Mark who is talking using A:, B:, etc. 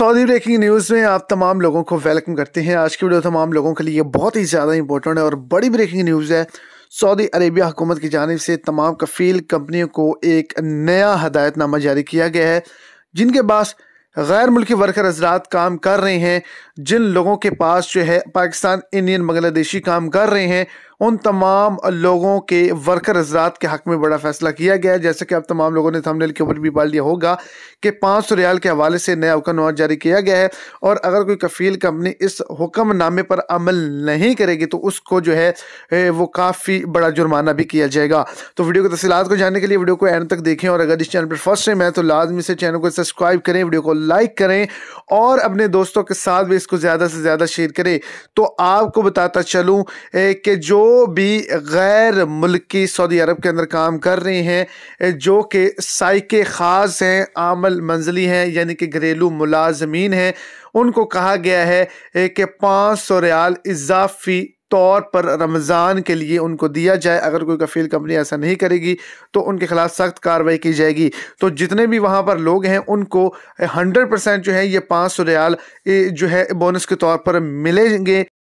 A: Saudi breaking news में आप तमाम लोगों को वेलकम करते हैं आज की वीडियो तमाम लोगों के लिए बहुत ही ज़्यादा इंपॉर्टेंट है और बड़ी ब्रेकिंग न्यूज़ है सऊदी अरेबिया हुकूमत की जानब से तमाम कफील कंपनियों को एक नया हदायतनामा जारी किया गया है जिनके पास गैर मुल्की वर्कर हजरात काम कर रहे हैं जिन लोगों के पास जो है पाकिस्तान इंडियन बांग्लादेशी काम कर रहे हैं उन तमाम लोगों के वर्कर हजरात के हक़ में बड़ा फैसला किया गया है जैसे कि आप तमाम लोगों ने थमनेल के ऊपर भी पाल लिया होगा कि पाँच सौ रियाल के हवाले से नया हुक्मनामा जारी किया गया है और अगर कोई कफील कंपनी इस हुक्मनामे पर अमल नहीं करेगी तो उसको जो है वो काफ़ी बड़ा जुर्माना भी किया जाएगा तो वीडियो की तफसीत को जानने के लिए वीडियो को एंड तक देखें और अगर इस चैनल पर फर्स्ट टाइम है तो लाजमी से चैनल को सब्सक्राइब करें वीडियो को लाइक करें और अपने दोस्तों के साथ भी इसको ज़्यादा से ज़्यादा शेयर करें तो आपको बताता चलूँ कि जो भी गैर मुल्की सऊदी अरब के अंदर काम कर रहे हैं जो कि साइके ख़ास हैं आमल मंजिली हैं यानी कि घरेलू मुलाजमीन हैं उनको कहा गया है कि पाँच सौ रियाल इजाफी तौर पर रमज़ान के लिए उनको दिया जाए अगर कोई कफ़ील कंपनी ऐसा नहीं करेगी तो उनके खिलाफ सख्त कार्रवाई की जाएगी तो जितने भी वहाँ पर लोग हैं उनको हंड्रेड परसेंट जो है ये पाँच सौ रियाल जो है बोनस के तौर पर मिलेंगे